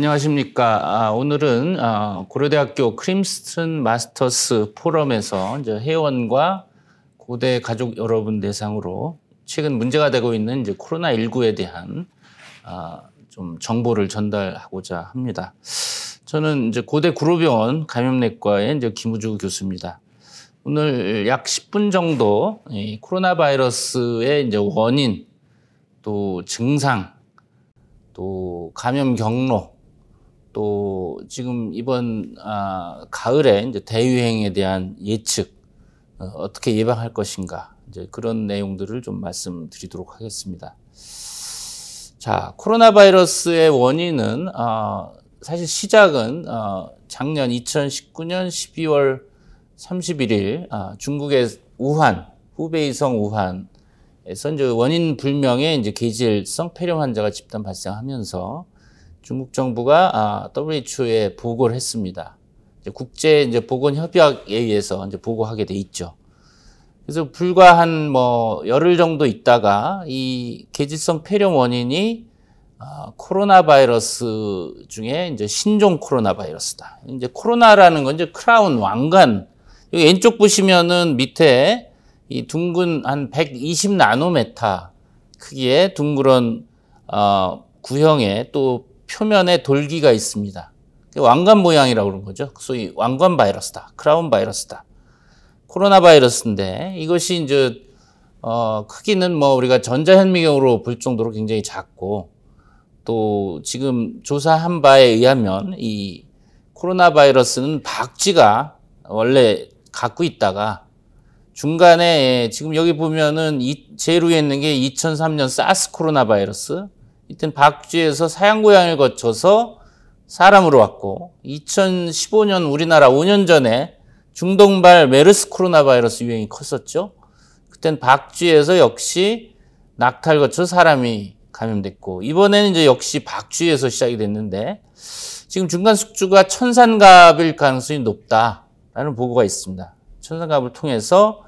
안녕하십니까. 아, 오늘은 어, 고려대학교 크림스턴 마스터스 포럼에서 이제 회원과 고대 가족 여러분 대상으로 최근 문제가 되고 있는 이제 코로나19에 대한 아, 좀 정보를 전달하고자 합니다. 저는 이제 고대 구로병원 감염내과의 이제 김우주 교수입니다. 오늘 약 10분 정도 이 코로나 바이러스의 이제 원인 또 증상 또 감염 경로 또 지금 이번 아, 가을에 이제 대유행에 대한 예측 어, 어떻게 예방할 것인가 이제 그런 내용들을 좀 말씀드리도록 하겠습니다. 자, 코로나 바이러스의 원인은 어, 사실 시작은 어, 작년 2019년 12월 31일 어, 중국의 우한 후베이성 우한에서 이제 원인 불명의 이제 계질성 폐렴 환자가 집단 발생하면서 중국 정부가 아, WHO에 보고를 했습니다. 이제 국제 이제 보건 협약에 의해서 이제 보고하게 돼 있죠. 그래서 불과 한뭐 열흘 정도 있다가 이 계질성 폐렴 원인이 아, 코로나 바이러스 중에 이제 신종 코로나 바이러스다. 이제 코로나라는 건 이제 크라운 왕관. 여기 왼쪽 보시면은 밑에 이 둥근 한 120 나노메타 크기의 둥그런 어, 구형의 또 표면에 돌기가 있습니다. 왕관 모양이라고 그런 거죠. 소위 왕관 바이러스다, 크라운 바이러스다. 코로나 바이러스인데 이것이 이제 어, 크기는 뭐 우리가 전자현미경으로 볼 정도로 굉장히 작고 또 지금 조사한 바에 의하면 이 코로나 바이러스는 박쥐가 원래 갖고 있다가 중간에 예, 지금 여기 보면은 이, 제일 위에 있는 게 2003년 사스 코로나 바이러스 이땐 박쥐에서 사양고양이를 거쳐서 사람으로 왔고 2015년 우리나라 5년 전에 중동발 메르스 코로나 바이러스 유행이 컸었죠. 그땐 박쥐에서 역시 낙탈 거쳐 사람이 감염됐고 이번에는 이제 역시 박쥐에서 시작이 됐는데 지금 중간 숙주가 천산갑일 가능성이 높다라는 보고가 있습니다. 천산갑을 통해서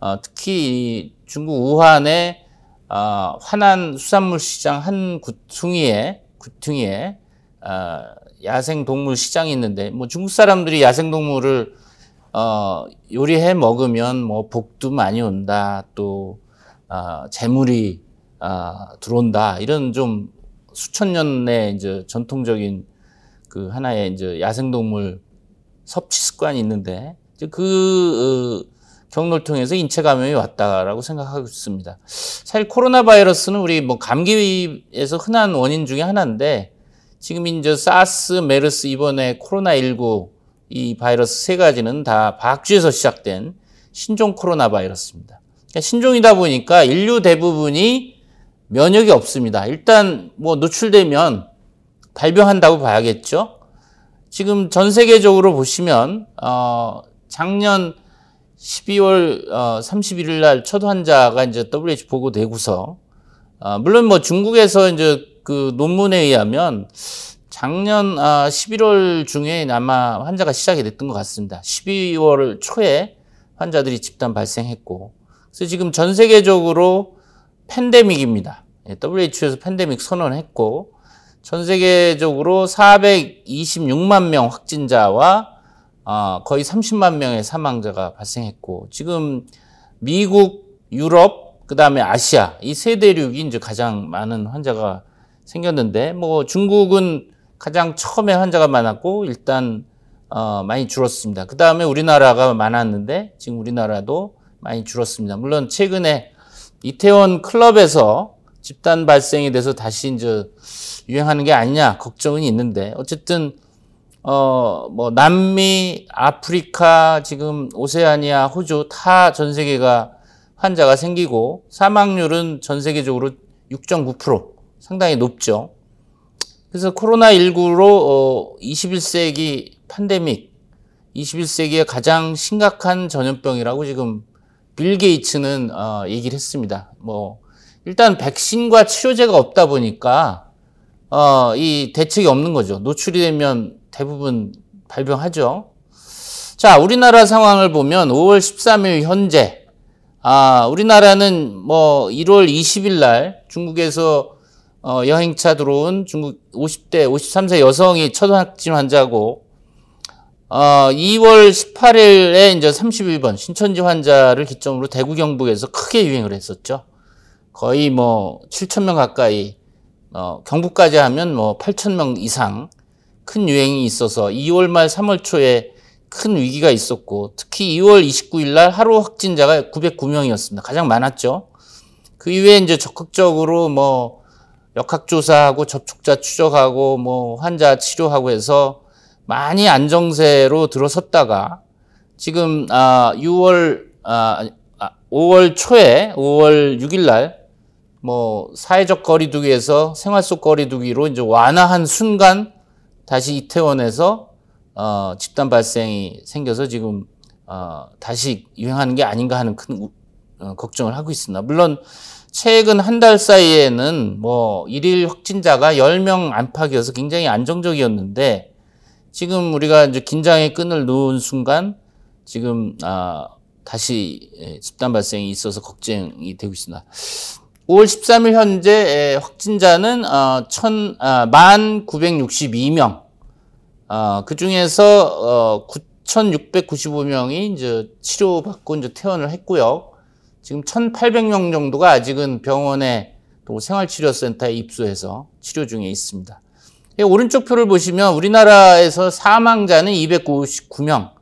어, 특히 중국 우한의 어, 아, 화난 수산물 시장 한 구퉁이에 구퉁이에 어, 아, 야생 동물 시장이 있는데 뭐 중국 사람들이 야생 동물을 어, 요리해 먹으면 뭐 복도 많이 온다 또 어, 재물이 어, 들어온다 이런 좀 수천 년의 이제 전통적인 그 하나의 이제 야생 동물 섭취 습관이 있는데 그 어, 경로를 통해서 인체 감염이 왔다라고 생각하고 있습니다. 사실 코로나 바이러스는 우리 뭐 감기에서 흔한 원인 중에 하나인데 지금 이제 사스, 메르스 이번에 코로나 19 이 바이러스 세 가지는 다 박쥐에서 시작된 신종 코로나 바이러스입니다. 그러니까 신종이다 보니까 인류 대부분이 면역이 없습니다. 일단 뭐 노출되면 발병한다고 봐야겠죠. 지금 전 세계적으로 보시면 어 작년 12월 31일 어, 날첫 환자가 이제 WHO 보고되고서 아, 물론 뭐 중국에서 이제 그 논문에 의하면 작년 아, 11월 중에 아마 환자가 시작이 됐던 것 같습니다. 12월 초에 환자들이 집단 발생했고 그래서 지금 전 세계적으로 팬데믹입니다. 예, WHO에서 팬데믹 선언했고 전 세계적으로 426만 명 확진자와 아, 거의 30만 명의 사망자가 발생했고 지금 미국, 유럽, 그다음에 아시아 이 세 대륙이 이제 가장 많은 환자가 생겼는데 뭐 중국은 가장 처음에 환자가 많았고 일단 어, 많이 줄었습니다. 그 다음에 우리나라가 많았는데 지금 우리나라도 많이 줄었습니다. 물론 최근에 이태원 클럽에서 집단 발생이 돼서 다시 이제 유행하는 게 아니냐 걱정은 있는데 어쨌든 어, 뭐, 남미, 아프리카, 지금 오세아니아, 호주 다 전 세계가 환자가 생기고 사망률은 전 세계적으로 6.9% 상당히 높죠. 그래서 코로나19로 어, 21세기 판데믹, 21세기의 가장 심각한 전염병이라고 지금 빌 게이츠는 어, 얘기를 했습니다. 뭐, 일단 백신과 치료제가 없다 보니까 어, 이 대책이 없는 거죠. 노출이 되면 대부분 발병하죠. 자, 우리나라 상황을 보면 5월 13일 현재, 아, 우리나라는 뭐 1월 20일 날 중국에서 어, 여행차 들어온 중국 50대, 53세 여성이 첫 확진 환자고, 어, 2월 18일에 이제 31번 신천지 환자를 기점으로 대구 경북에서 크게 유행을 했었죠. 거의 뭐 7천 명 가까이 어, 경북까지 하면 뭐 8천 명 이상 큰 유행이 있어서 2월 말 3월 초에 큰 위기가 있었고 특히 2월 29일 날 하루 확진자가 909명이었습니다. 가장 많았죠. 그이후에 이제 적극적으로 뭐 역학조사하고 접촉자 추적하고 뭐 환자 치료하고 해서 많이 안정세로 들어섰다가 지금 아 6월 아 5월 아, 초에 5월 6일 날 뭐 사회적 거리두기에서 생활 속 거리두기로 이제 완화한 순간 다시 이태원에서 어, 집단 발생이 생겨서 지금 어, 다시 유행하는 게 아닌가 하는 큰 우, 어, 걱정을 하고 있습니다. 물론 최근 한 달 사이에는 뭐 일일 확진자가 10명 안팎이어서 굉장히 안정적이었는데 지금 우리가 이제 긴장의 끈을 놓은 순간 지금 아, 다시 예, 집단 발생이 있어서 걱정이 되고 있습니다. 5월 13일 현재 확진자는 어, 천, 아, 1962명. 어, 그 중에서 어, 9,695명이 이제 치료받고 이제 퇴원을 했고요. 지금 1,800명 정도가 아직은 병원에 또 생활치료센터에 입소해서 치료 중에 있습니다. 예, 오른쪽 표를 보시면 우리나라에서 사망자는 259명,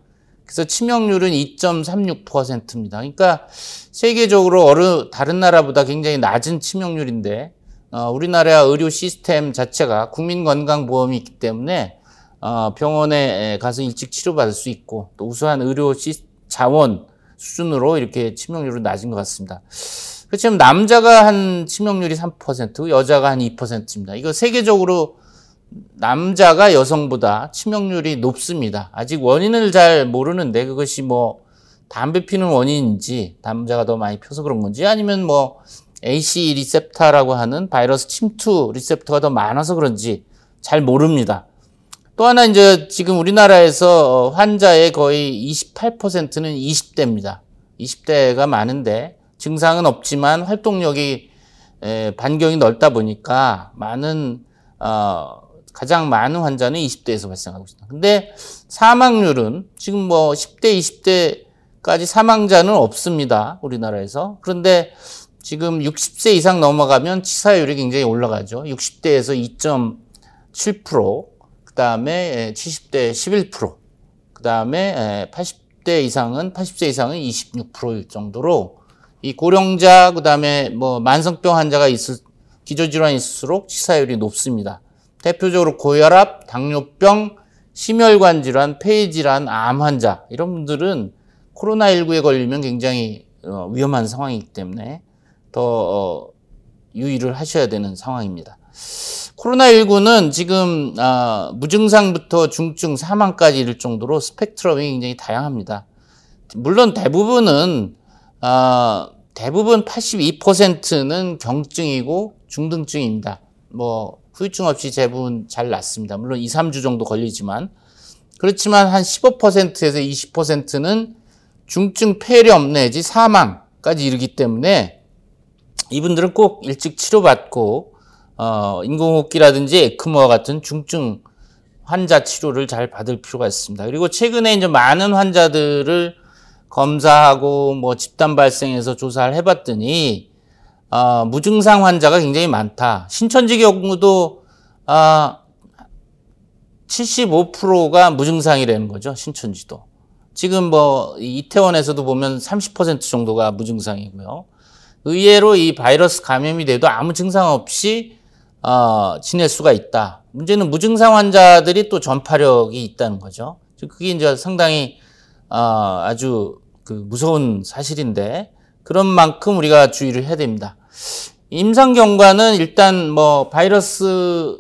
그래서 치명률은 2.36%입니다. 그러니까 세계적으로 어느 다른 나라보다 굉장히 낮은 치명률인데 어, 우리나라 의료 시스템 자체가 국민건강보험이 있기 때문에 어, 병원에 가서 일찍 치료받을 수 있고 또 우수한 의료 시, 자원 수준으로 이렇게 치명률은 낮은 것 같습니다. 그 지금 남자가 한 치명률이 3%, 여자가 한 2%입니다. 이거 세계적으로 남자가 여성보다 치명률이 높습니다. 아직 원인을 잘 모르는데 그것이 뭐 담배 피는 원인인지 남자가 더 많이 펴서 그런 건지 아니면 뭐 AC 리셉터라고 하는 바이러스 침투 리셉터가 더 많아서 그런지 잘 모릅니다. 또 하나 이제 지금 우리나라에서 어, 환자의 거의 28%는 20대입니다. 20대가 많은데 증상은 없지만 활동력이 반경이 넓다 보니까 많은 어, 가장 많은 환자는 20대에서 발생하고 있습니다. 근데 사망률은 지금 뭐 10대, 20대까지 사망자는 없습니다. 우리나라에서. 그런데 지금 60세 이상 넘어가면 치사율이 굉장히 올라가죠. 60대에서 2.7%, 그 다음에 70대 예, 11%, 그 다음에 80대 예, 이상은, 80세 이상은 26%일 정도로 이 고령자, 그 다음에 뭐 만성병 환자가 있을, 기저질환이 있을수록 치사율이 높습니다. 대표적으로 고혈압, 당뇨병, 심혈관 질환, 폐 질환, 암 환자 이런 분들은 코로나19에 걸리면 굉장히 어, 위험한 상황이기 때문에 더 어, 유의를 하셔야 되는 상황입니다. 코로나19는 지금 아, 무증상부터 중증, 사망까지 이를 정도로 스펙트럼이 굉장히 다양합니다. 물론 대부분은 아, 대부분 82%는 경증이고 중등증입니다. 뭐 후유증 없이 대부분 잘 낫습니다. 물론 2, 3주 정도 걸리지만 그렇지만 한 15%에서 20%는 중증 폐렴 내지 사망까지 이르기 때문에 이분들은 꼭 일찍 치료받고 어, 인공호흡기라든지 에크모와 같은 중증 환자 치료를 잘 받을 필요가 있습니다. 그리고 최근에 이제 많은 환자들을 검사하고 뭐 집단 발생해서 조사를 해봤더니 어, 무증상 환자가 굉장히 많다. 신천지 경우도 아, 75%가 무증상이라는 거죠. 신천지도. 지금 뭐 이태원에서도 보면 30% 정도가 무증상이고요. 의외로 이 바이러스 감염이 돼도 아무 증상 없이 어, 지낼 수가 있다. 문제는 무증상 환자들이 또 전파력이 있다는 거죠. 그게 이제 상당히 어, 아주 그 무서운 사실인데 그런 만큼 우리가 주의를 해야 됩니다. 임상 경과는 일단 뭐 바이러스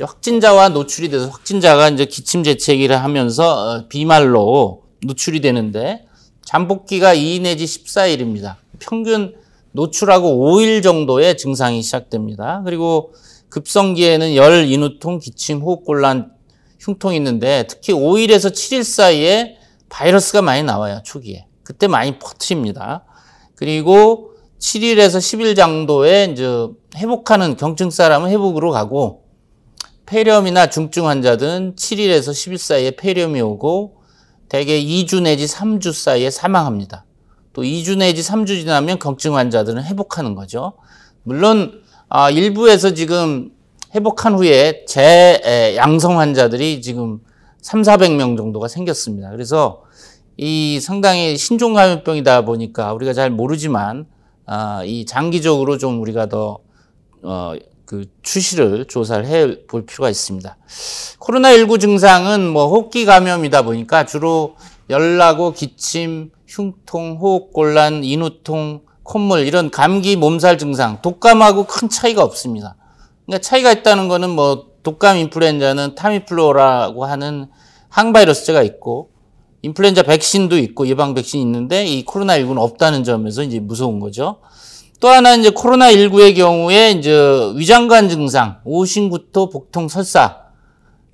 확진자와 노출이 돼서 확진자가 이제 기침 재채기를 하면서 어, 비말로 노출이 되는데 잠복기가 2 내지 14일입니다. 평균 노출하고 5일 정도의 증상이 시작됩니다. 그리고 급성기에는 열, 인후통, 기침, 호흡곤란, 흉통이 있는데 특히 5일에서 7일 사이에 바이러스가 많이 나와요, 초기에. 그때 많이 퍼트립니다. 그리고 7일에서 10일 정도에 이제 회복하는 경증 사람은 회복으로 가고 폐렴이나 중증 환자들은 7일에서 10일 사이에 폐렴이 오고 대개 2주 내지 3주 사이에 사망합니다. 또 2주 내지 3주 지나면 경증 환자들은 회복하는 거죠. 물론 아, 일부에서 지금 회복한 후에 재양성 환자들이 지금 3, 400명 정도가 생겼습니다. 그래서 이 상당히 신종 감염병이다 보니까 우리가 잘 모르지만 아, 이 장기적으로 좀 우리가 더 어, 그 추시를 조사를 해 볼 필요가 있습니다. 코로나19 증상은 뭐 호흡기 감염이다 보니까 주로 열나고 기침, 흉통, 호흡곤란, 인후통, 콧물 이런 감기 몸살 증상, 독감하고 큰 차이가 없습니다. 그러니까 차이가 있다는 거는 뭐 독감 인플루엔자는 타미플로라고 하는 항바이러스제가 있고 인플루엔자 백신도 있고 예방 백신이 있는데 이 코로나19는 없다는 점에서 이제 무서운 거죠. 또 하나 이제 코로나19의 경우에 이제 위장관 증상, 오신구토, 복통, 설사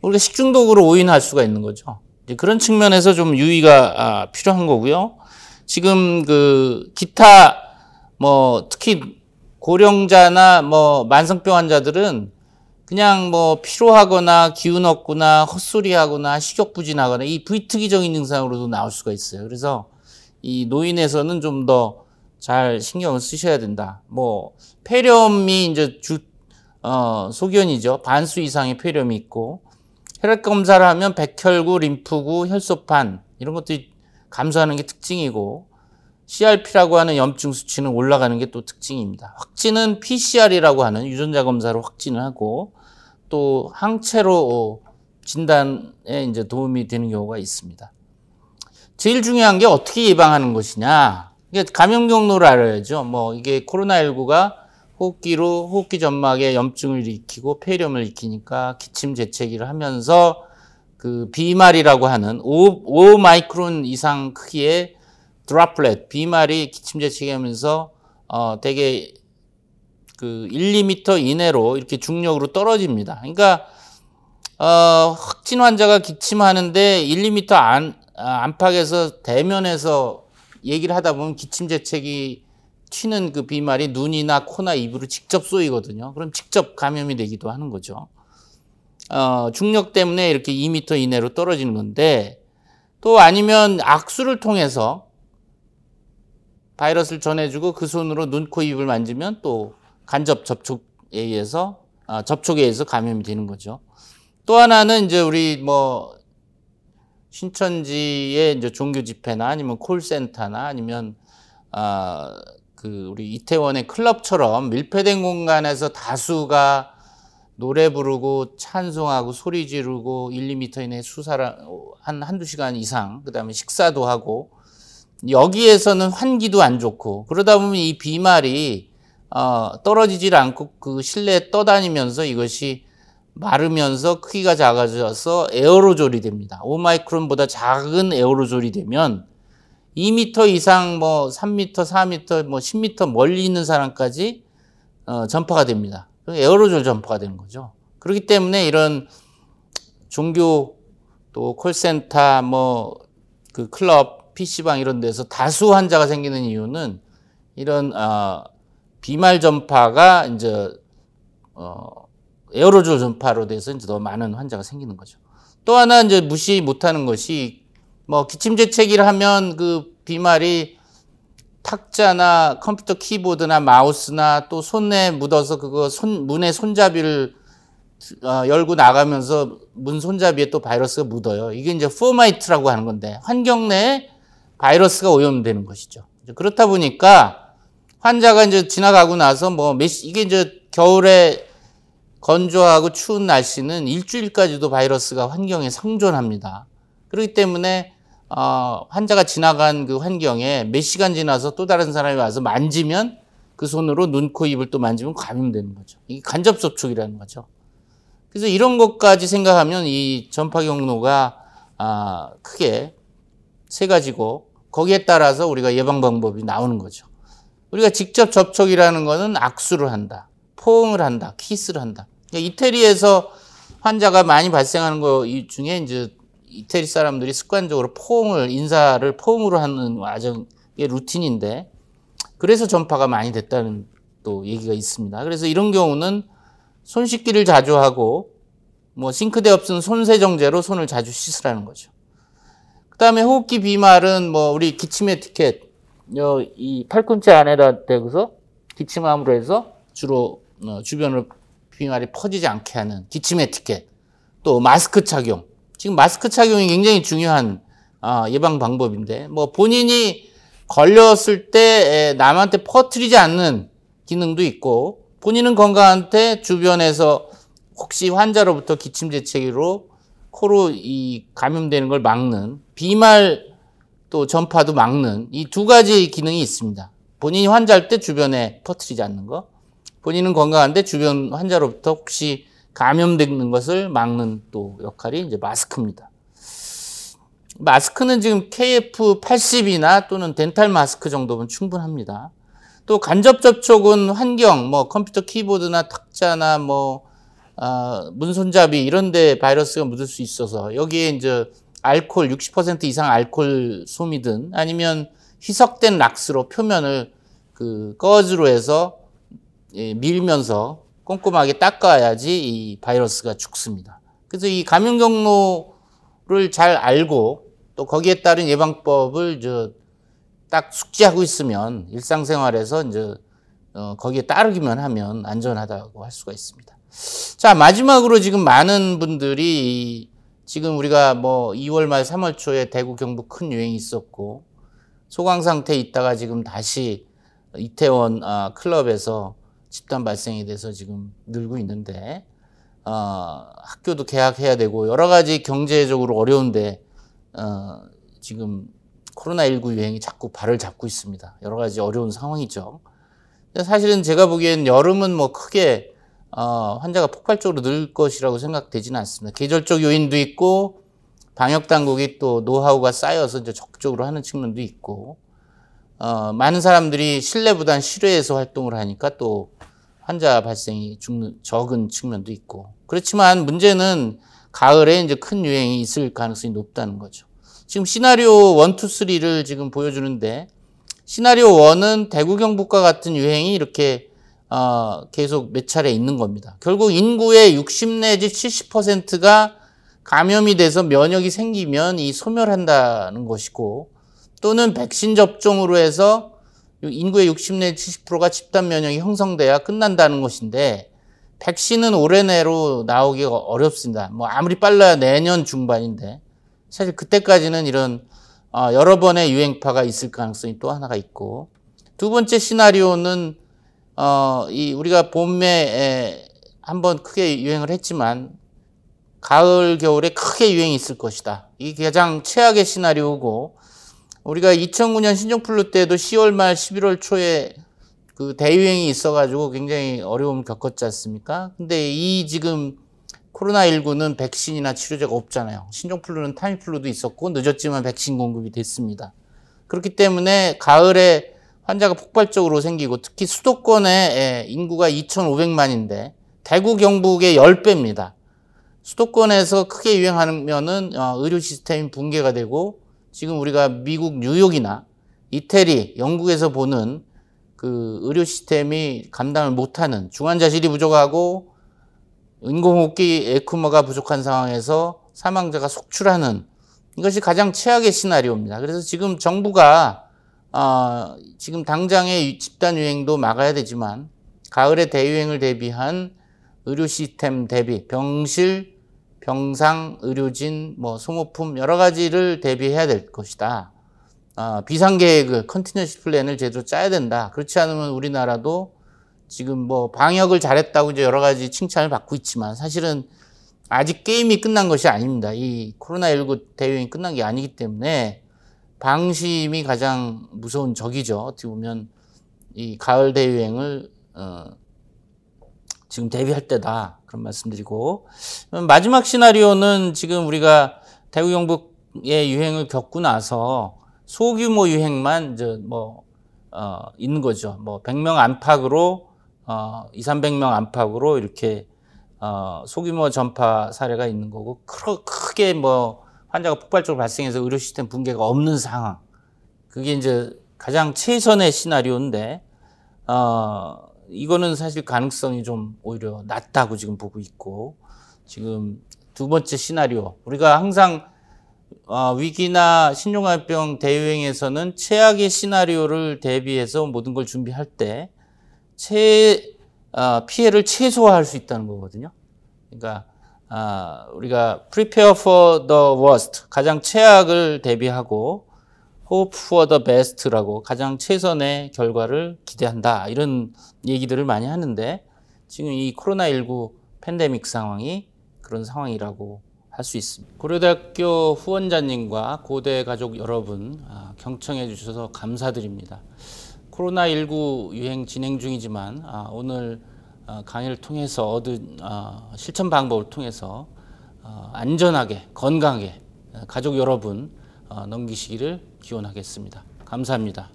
우리가 식중독으로 오인할 수가 있는 거죠. 이제 그런 측면에서 좀 유의가 아, 필요한 거고요. 지금 그 기타 뭐 특히 고령자나 뭐 만성병 환자들은 그냥 뭐 피로하거나 기운 없거나 헛소리하거나 식욕부진하거나 이 부위특이적인 증상으로도 나올 수가 있어요. 그래서 이 노인에서는 좀 더 잘 신경을 쓰셔야 된다. 뭐 폐렴이 이제 주 어, 소견이죠. 반수 이상의 폐렴이 있고 혈액 검사를 하면 백혈구, 림프구, 혈소판 이런 것들이 감소하는 게 특징이고 CRP라고 하는 염증 수치는 올라가는 게 또 특징입니다. 확진은 PCR이라고 하는 유전자 검사로 확진을 하고 또 항체로 어, 진단에 이제 도움이 되는 경우가 있습니다. 제일 중요한 게 어떻게 예방하는 것이냐. 이게 감염 경로를 알아야죠. 뭐 이게 코로나19가 호흡기로 호흡기 점막에 염증을 일으키고 폐렴을 일으키니까 기침 재채기를 하면서 그 비말이라고 하는 5, 5 마이크론 이상 크기의 드랍플렛 비말이 기침 재치기하면서 어 되게 그 1, 2미터 이내로 이렇게 중력으로 떨어집니다. 그러니까 어 확진 환자가 기침하는데 1, 2미터 안 아, 안팎에서 대면에서 얘기를 하다 보면 기침 재채기 치는그 비말이 눈이나 코나 입으로 직접 쏘이거든요. 그럼 직접 감염이 되기도 하는 거죠. 어, 중력 때문에 이렇게 2미터 이내로 떨어지는 건데 또 아니면 악수를 통해서 바이러스를 전해주고 그 손으로 눈, 코, 입을 만지면 또 간접 접촉에 의해서 아, 접촉에 의해서 감염이 되는 거죠. 또 하나는 이제 우리 뭐 신천지의 이제 종교 집회나 아니면 콜센터나 아니면 아, 그 우리 이태원의 클럽처럼 밀폐된 공간에서 다수가 노래 부르고 찬송하고 소리 지르고 1, 2미터 이내 수사를 한 한두 시간 이상 그다음에 식사도 하고 여기에서는 환기도 안 좋고 그러다 보면 이 비말이 어, 떨어지질 않고 그 실내에 떠다니면서 이것이 마르면서 크기가 작아져서 에어로졸이 됩니다. 5마이크론보다 작은 에어로졸이 되면 2미 이상 뭐3미4미뭐1 0미 멀리 있는 사람까지 어, 전파가 됩니다. 그 에어로졸 전파가 되는 거죠. 그렇기 때문에 이런 종교 또 콜센터 뭐 그 클럽 PC방 이런 데서 다수 환자가 생기는 이유는 이런 어, 비말 전파가 이제 어, 에어로졸 전파로 돼서 이제 더 많은 환자가 생기는 거죠. 또 하나 이제 무시 못하는 것이 뭐 기침 재채기를 하면 그 비말이 탁자나 컴퓨터 키보드나 마우스나 또 손에 묻어서 그거 손 문의 손잡이를 어, 열고 나가면서 문 손잡이에 또 바이러스가 묻어요. 이게 이제 포마이트라고 하는 건데 환경 내에 바이러스가 오염되는 것이죠. 그렇다 보니까 환자가 이제 지나가고 나서 뭐 몇, 이게 이제 겨울에 건조하고 추운 날씨는 일주일까지도 바이러스가 환경에 상존합니다. 그렇기 때문에 어, 환자가 지나간 그 환경에 몇 시간 지나서 또 다른 사람이 와서 만지면 그 손으로 눈, 코, 입을 또 만지면 감염되는 거죠. 이게 간접 접촉이라는 거죠. 그래서 이런 것까지 생각하면 이 전파 경로가 아, 크게 세 가지고 거기에 따라서 우리가 예방 방법이 나오는 거죠. 우리가 직접 접촉이라는 것은 악수를 한다. 포옹을 한다. 키스를 한다. 그러니까 이태리에서 환자가 많이 발생하는 것 중에 이제 이태리 사람들이 습관적으로 포옹을 인사를 포옹으로 하는 와정의 루틴인데 그래서 전파가 많이 됐다는 또 얘기가 있습니다. 그래서 이런 경우는 손 씻기를 자주 하고 뭐 싱크대 없은 손 세정제로 손을 자주 씻으라는 거죠. 그다음에 호흡기 비말은 뭐 우리 기침의 티켓 이 팔꿈치 안에다 대고서 기침함으로 해서 주로 어, 주변으로 비말이 퍼지지 않게 하는 기침의 티켓 또 마스크 착용 지금 마스크 착용이 굉장히 중요한 아, 예방 방법인데 뭐 본인이 걸렸을 때 남한테 퍼뜨리지 않는 기능도 있고 본인은 건강한테 주변에서 혹시 환자로부터 기침 재채기로 코로 이 감염되는 걸 막는 비말 또 전파도 막는 이 두 가지 기능이 있습니다. 본인이 환자일 때 주변에 퍼뜨리지 않는 거. 본인은 건강한데 주변 환자로부터 혹시 감염되는 것을 막는 또 역할이 이제 마스크입니다. 마스크는 지금 KF80이나 또는 덴탈 마스크 정도면 충분합니다. 또 간접 접촉은 환경, 뭐 컴퓨터 키보드나 탁자나 뭐 아, 문손잡이 이런 데 바이러스가 묻을 수 있어서 여기에 이제 알콜 60% 이상 알콜 솜이든 아니면 희석된 락스로 표면을 그 거즈로 해서 예, 밀면서 꼼꼼하게 닦아야지 이 바이러스가 죽습니다. 그래서 이 감염 경로를 잘 알고 또 거기에 따른 예방법을 저딱 숙지하고 있으면 일상생활에서 이제 어, 거기에 따르기만 하면 안전하다고 할 수가 있습니다. 자, 마지막으로 지금 많은 분들이 지금 우리가 뭐 2월 말 3월 초에 대구 경북 큰 유행이 있었고 소강 상태에 있다가 지금 다시 이태원 아, 클럽에서 집단 발생이 돼서 지금 늘고 있는데 어, 학교도 개학해야 되고 여러 가지 경제적으로 어려운데 어, 지금 코로나19 유행이 자꾸 발을 잡고 있습니다. 여러 가지 어려운 상황이죠. 사실은 제가 보기엔 여름은 뭐 크게 어, 환자가 폭발적으로 늘 것이라고 생각되지는 않습니다. 계절적 요인도 있고 방역 당국이 또 노하우가 쌓여서 이제 적극적으로 하는 측면도 있고 어, 많은 사람들이 실내보단 실외에서 활동을 하니까 또 환자 발생이 죽는, 적은 측면도 있고 그렇지만 문제는 가을에 이제 큰 유행이 있을 가능성이 높다는 거죠. 지금 시나리오 1, 2, 3를 지금 보여주는데 시나리오 1은 대구 경북과 같은 유행이 이렇게 어, 계속 몇 차례 있는 겁니다. 결국 인구의 60 내지 70%가 감염이 돼서 면역이 생기면 이 소멸한다는 것이고 또는 백신 접종으로 해서 인구의 60 내지 70%가 집단 면역이 형성돼야 끝난다는 것인데 백신은 올해 내로 나오기가 어렵습니다. 뭐 아무리 빨라야 내년 중반인데 사실 그때까지는 이런 어, 여러 번의 유행파가 있을 가능성이 또 하나가 있고 두 번째 시나리오는 어, 이 우리가 봄에 한 번 크게 유행을 했지만 가을 겨울에 크게 유행이 있을 것이다. 이게 가장 최악의 시나리오고 우리가 2009년 신종플루 때도 10월 말 11월 초에 그 대유행이 있어가지고 굉장히 어려움을 겪었지 않습니까? 근데 이 지금 코로나19는 백신이나 치료제가 없잖아요. 신종플루는 타이플루도 있었고 늦었지만 백신 공급이 됐습니다. 그렇기 때문에 가을에 환자가 폭발적으로 생기고 특히 수도권에 예, 인구가 2,500만인데 대구 경북의 10배입니다. 수도권에서 크게 유행하면은 어, 의료 시스템이 붕괴가 되고 지금 우리가 미국 뉴욕이나 이태리, 영국에서 보는 그 의료 시스템이 감당을 못하는 중환자실이 부족하고 인공호흡기 에크머가 부족한 상황에서 사망자가 속출하는 이것이 가장 최악의 시나리오입니다. 그래서 지금 정부가 아, 지금 당장의 집단 유행도 막아야 되지만 가을의 대유행을 대비한 의료 시스템 대비 병실, 병상, 의료진, 뭐 소모품 여러 가지를 대비해야 될 것이다. 아, 비상 계획을 컨티뉴시 플랜을 제대로 짜야 된다. 그렇지 않으면 우리나라도 지금 뭐 방역을 잘했다고 이제 여러 가지 칭찬을 받고 있지만 사실은 아직 게임이 끝난 것이 아닙니다. 이 코로나19 대유행이 끝난 게 아니기 때문에 방심이 가장 무서운 적이죠. 어떻게 보면 이 가을 대유행을 어, 지금 대비할 때다 그런 말씀드리고 마지막 시나리오는 지금 우리가 대구 경북의 유행을 겪고 나서 소규모 유행만 이제 뭐 어, 있는 거죠. 뭐 100명 안팎으로 어, 2, 300명 안팎으로 이렇게 어, 소규모 전파 사례가 있는 거고 크, 크게 뭐 환자가 폭발적으로 발생해서 의료 시스템 붕괴가 없는 상황. 그게 이제 가장 최선의 시나리오인데, 어, 이거는 사실 가능성이 좀 오히려 낮다고 지금 보고 있고, 지금 두 번째 시나리오. 우리가 항상 어, 위기나 신종합병 대유행에서는 최악의 시나리오를 대비해서 모든 걸 준비할 때, 최, 어, 피해를 최소화할 수 있다는 거거든요. 그러니까 아, 우리가 prepare for the worst 가장 최악을 대비하고 hope for the best라고 가장 최선의 결과를 기대한다 이런 얘기들을 많이 하는데 지금 이 코로나19 팬데믹 상황이 그런 상황이라고 할 수 있습니다. 고려대학교 후원자님과 고대 가족 여러분 아, 경청해 주셔서 감사드립니다. 코로나19 유행 진행 중이지만 아, 오늘 어, 강의를 통해서 얻은 어, 실천 방법을 통해서 어, 안전하게 건강하게 가족 여러분 넘기시기를 기원하겠습니다. 감사합니다.